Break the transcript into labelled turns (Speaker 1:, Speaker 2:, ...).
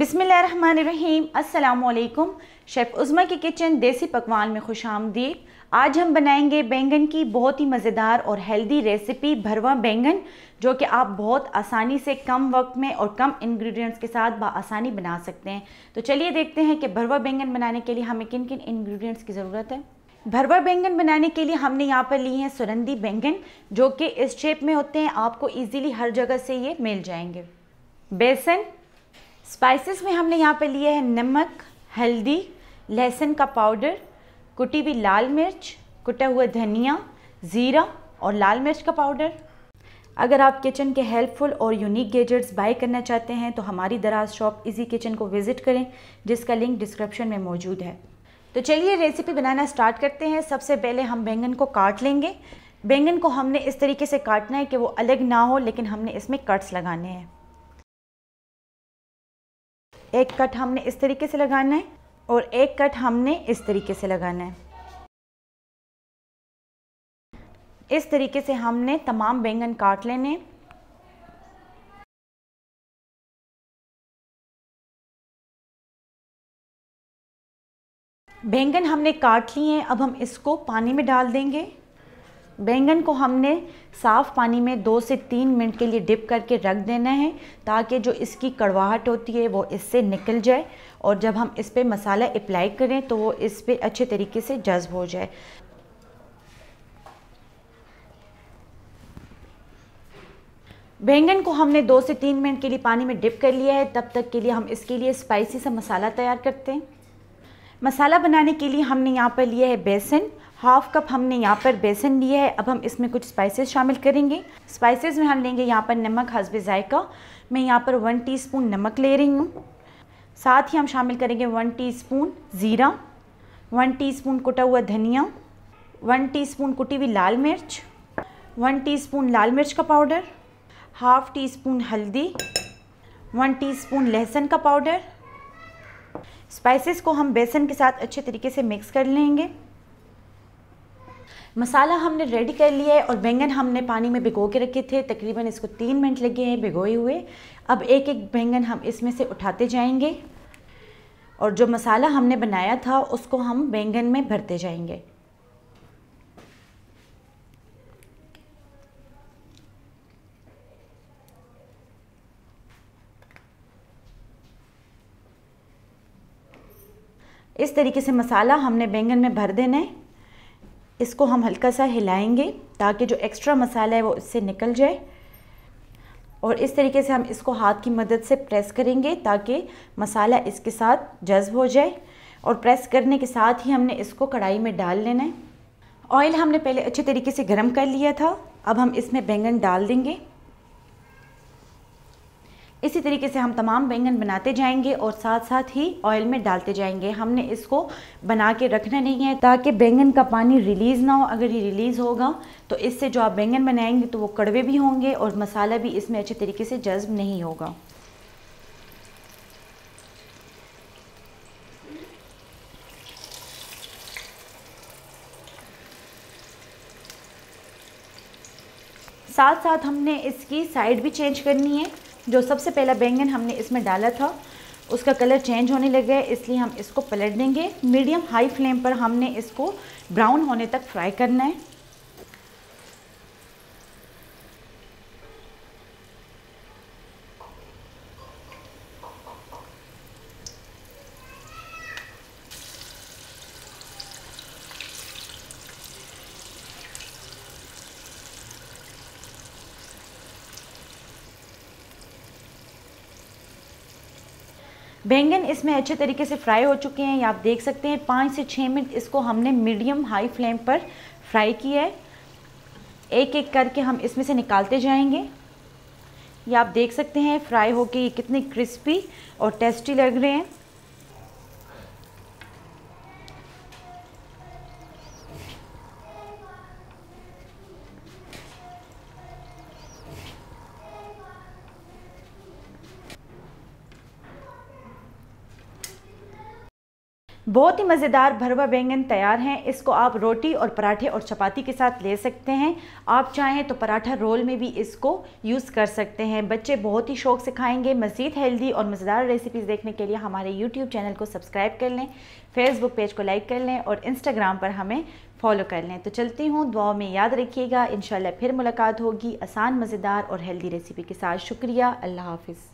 Speaker 1: बिसमीम् अल्लाम शेफ़ उज़मा की किचन देसी पकवान में खुश आमदी आज हम बनाएंगे बैंगन की बहुत ही मज़ेदार और हेल्दी रेसिपी भरवा बैंगन जो कि आप बहुत आसानी से कम वक्त में और कम इंग्रेडिएंट्स के साथ आसानी बना सकते हैं तो चलिए देखते हैं कि भरवा बैंगन बनाने के लिए हमें किन किन इंग्रेडिएंट्स की ज़रूरत है भरवा बैंगन बनाने के लिए हमने यहाँ पर ली हैं सुरंदी बैंगन जो कि इस शेप में होते हैं आपको ईज़िली हर जगह से ये मिल जाएंगे बेसन स्पाइसेस में हमने यहाँ पे लिए हैं नमक हल्दी लहसुन का पाउडर कुटी हुई लाल मिर्च कुटा हुआ धनिया ज़ीरा और लाल मिर्च का पाउडर अगर आप किचन के हेल्पफुल और यूनिक गेजेट्स बाय करना चाहते हैं तो हमारी दराज शॉप इजी किचन को विज़िट करें जिसका लिंक डिस्क्रिप्शन में मौजूद है तो चलिए रेसिपी बनाना स्टार्ट करते हैं सबसे पहले हम बैंगन को काट लेंगे बैंगन को हमने इस तरीके से काटना है कि वो अलग ना हो लेकिन हमने इसमें कट्स लगाने हैं एक कट हमने इस तरीके से लगाना है और एक कट हमने इस तरीके से लगाना है इस तरीके से हमने तमाम बैंगन काट लेने बैंगन हमने काट लिए हैं अब हम इसको पानी में डाल देंगे बैंगन को हमने साफ़ पानी में दो से तीन मिनट के लिए डिप करके रख देना है ताकि जो इसकी कड़वाहट होती है वो इससे निकल जाए और जब हम इस पर मसाला अप्लाई करें तो वो इस पर अच्छे तरीके से जज्ब हो जाए बैंगन को हमने दो से तीन मिनट के लिए पानी में डिप कर लिया है तब तक के लिए हम इसके लिए स्पाइसी सा मसाला तैयार करते हैं मसाला बनाने के लिए हमने यहाँ पर लिया है बेसन हाफ कप हमने यहाँ पर बेसन लिया है अब हम इसमें कुछ स्पाइसेस शामिल करेंगे स्पाइसेस में हम लेंगे यहाँ पर नमक हसब ज़ायका मैं यहाँ पर वन टीस्पून नमक ले रही हूँ साथ ही हम शामिल करेंगे वन टीस्पून ज़ीरा वन टीस्पून कुटा हुआ धनिया वन टीस्पून कुटी हुई लाल मिर्च वन टी लाल मिर्च का पाउडर हाफ़ टी स्पून हल्दी वन टी लहसुन का पाउडर स्पाइसेस को हम बेसन के साथ अच्छे तरीके से मिक्स कर लेंगे मसाला हमने रेडी कर लिया है और बैंगन हमने पानी में भिगो के रखे थे तकरीबन इसको तीन मिनट लगे हैं भिगोए हुए अब एक एक बैंगन हम इसमें से उठाते जाएंगे और जो मसाला हमने बनाया था उसको हम बैंगन में भरते जाएंगे इस तरीके से मसाला हमने बैंगन में भर देना है इसको हम हल्का सा हिलाएंगे ताकि जो एक्स्ट्रा मसाला है वो इससे निकल जाए और इस तरीके से हम इसको हाथ की मदद से प्रेस करेंगे ताकि मसाला इसके साथ जज्ब हो जाए और प्रेस करने के साथ ही हमने इसको कढ़ाई में डाल लेना है ऑयल हमने पहले अच्छे तरीके से गर्म कर लिया था अब हम इसमें बैंगन डाल देंगे इसी तरीके से हम तमाम बैंगन बनाते जाएंगे और साथ साथ ही ऑयल में डालते जाएंगे हमने इसको बना के रखना नहीं है ताकि बैंगन का पानी रिलीज़ ना हो अगर ये रिलीज़ होगा तो इससे जो आप बैंगन बनाएंगे तो वो कड़वे भी होंगे और मसाला भी इसमें अच्छे तरीके से जज्ब नहीं होगा साथ साथ हमने इसकी साइड भी चेंज करनी है जो सबसे पहला बैंगन हमने इसमें डाला था उसका कलर चेंज होने लग गया इसलिए हम इसको पलट देंगे मीडियम हाई फ्लेम पर हमने इसको ब्राउन होने तक फ्राई करना है बैंगन इसमें अच्छे तरीके से फ्राई हो चुके हैं आप देख सकते हैं पाँच से छः मिनट इसको हमने मीडियम हाई फ्लेम पर फ्राई किया है एक एक करके हम इसमें से निकालते जाएंगे ये आप देख सकते हैं फ्राई होके ये कितने क्रिस्पी और टेस्टी लग रहे हैं बहुत ही मज़ेदार भरवा बैंगन तैयार हैं इसको आप रोटी और पराठे और चपाती के साथ ले सकते हैं आप चाहें तो पराठा रोल में भी इसको यूज़ कर सकते हैं बच्चे बहुत ही शौक से खाएंगे मज़ीद हेल्दी और मज़ेदार रेसिपीज़ देखने के लिए हमारे यूट्यूब चैनल को सब्सक्राइब कर लें फेसबुक पेज को लाइक कर लें और इंस्टाग्राम पर हमें फॉलो कर लें तो चलती हूँ दुआओं में याद रखिएगा इन फिर मुलाकात होगी आसान मज़ेदार और हेल्दी रेसिपी के साथ शुक्रिया अल्लाह हाफिज़